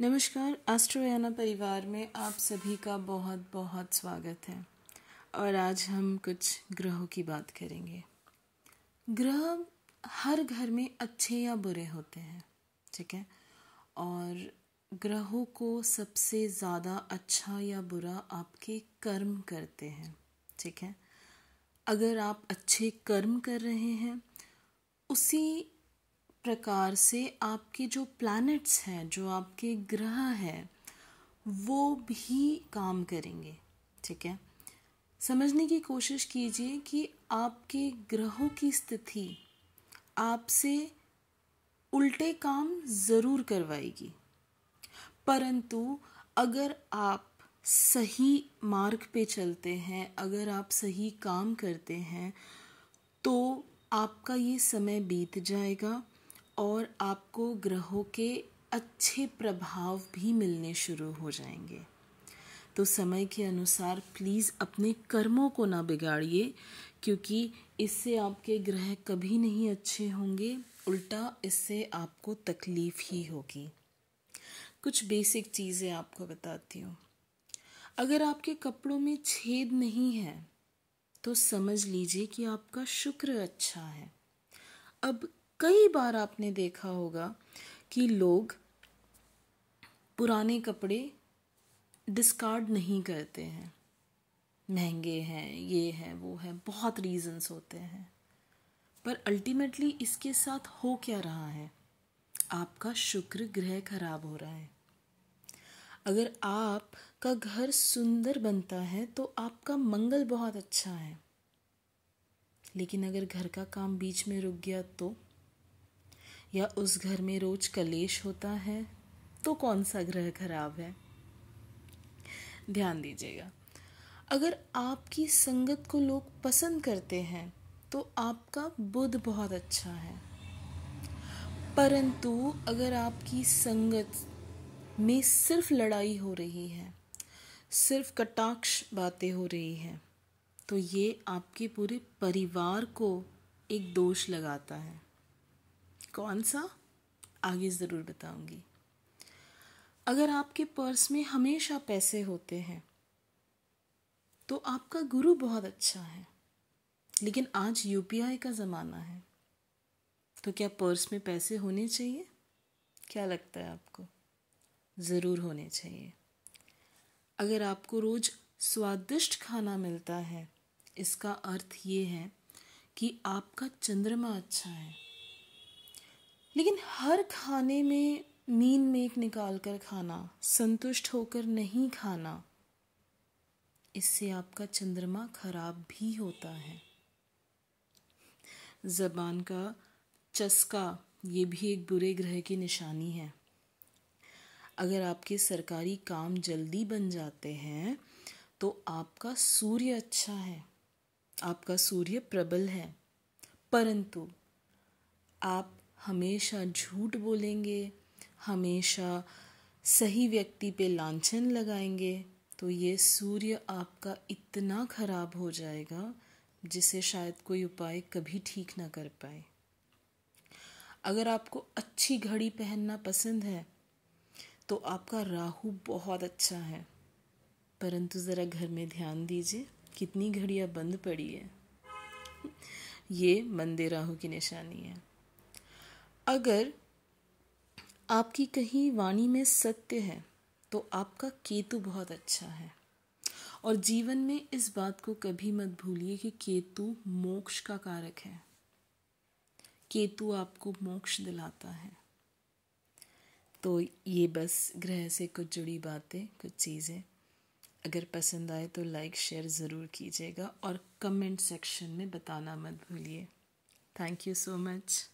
नमस्कार एस्ट्रोयाना परिवार में आप सभी का बहुत बहुत स्वागत है और आज हम कुछ ग्रहों की बात करेंगे ग्रह हर घर में अच्छे या बुरे होते हैं ठीक है और ग्रहों को सबसे ज़्यादा अच्छा या बुरा आपके कर्म करते हैं ठीक है अगर आप अच्छे कर्म कर रहे हैं उसी प्रकार से आपके जो प्लैनेट्स हैं जो आपके ग्रह हैं वो भी काम करेंगे ठीक है समझने की कोशिश कीजिए कि आपके ग्रहों की स्थिति आपसे उल्टे काम ज़रूर करवाएगी परंतु अगर आप सही मार्ग पे चलते हैं अगर आप सही काम करते हैं तो आपका ये समय बीत जाएगा और आपको ग्रहों के अच्छे प्रभाव भी मिलने शुरू हो जाएंगे तो समय के अनुसार प्लीज़ अपने कर्मों को ना बिगाड़िए क्योंकि इससे आपके ग्रह कभी नहीं अच्छे होंगे उल्टा इससे आपको तकलीफ़ ही होगी कुछ बेसिक चीज़ें आपको बताती हूँ अगर आपके कपड़ों में छेद नहीं है तो समझ लीजिए कि आपका शुक्र अच्छा है अब कई बार आपने देखा होगा कि लोग पुराने कपड़े डिस्कार्ड नहीं करते हैं महंगे हैं ये हैं वो है बहुत रीजंस होते हैं पर अल्टीमेटली इसके साथ हो क्या रहा है आपका शुक्र ग्रह खराब हो रहा है अगर आपका घर सुंदर बनता है तो आपका मंगल बहुत अच्छा है लेकिन अगर घर का काम बीच में रुक गया तो या उस घर में रोज कलेश होता है तो कौन सा ग्रह खराब है ध्यान दीजिएगा अगर आपकी संगत को लोग पसंद करते हैं तो आपका बुध बहुत अच्छा है परंतु अगर आपकी संगत में सिर्फ लड़ाई हो रही है सिर्फ कटाक्ष बातें हो रही हैं तो ये आपके पूरे परिवार को एक दोष लगाता है कौन सा आगे ज़रूर बताऊंगी अगर आपके पर्स में हमेशा पैसे होते हैं तो आपका गुरु बहुत अच्छा है लेकिन आज यूपीआई का ज़माना है तो क्या पर्स में पैसे होने चाहिए क्या लगता है आपको ज़रूर होने चाहिए अगर आपको रोज़ स्वादिष्ट खाना मिलता है इसका अर्थ ये है कि आपका चंद्रमा अच्छा है लेकिन हर खाने में मीन मेक निकाल कर खाना संतुष्ट होकर नहीं खाना इससे आपका चंद्रमा खराब भी होता है जबान का चस्का ये भी एक बुरे ग्रह की निशानी है अगर आपके सरकारी काम जल्दी बन जाते हैं तो आपका सूर्य अच्छा है आपका सूर्य प्रबल है परंतु आप हमेशा झूठ बोलेंगे हमेशा सही व्यक्ति पे लांछन लगाएंगे तो ये सूर्य आपका इतना खराब हो जाएगा जिसे शायद कोई उपाय कभी ठीक ना कर पाए अगर आपको अच्छी घड़ी पहनना पसंद है तो आपका राहु बहुत अच्छा है परंतु ज़रा घर में ध्यान दीजिए कितनी घड़ियाँ बंद पड़ी है ये मंदे राहु की निशानी है अगर आपकी कहीं वाणी में सत्य है तो आपका केतु बहुत अच्छा है और जीवन में इस बात को कभी मत भूलिए कि केतु मोक्ष का कारक है केतु आपको मोक्ष दिलाता है तो ये बस ग्रह से कुछ जुड़ी बातें कुछ चीज़ें अगर पसंद आए तो लाइक शेयर ज़रूर कीजिएगा और कमेंट सेक्शन में बताना मत भूलिए थैंक यू सो मच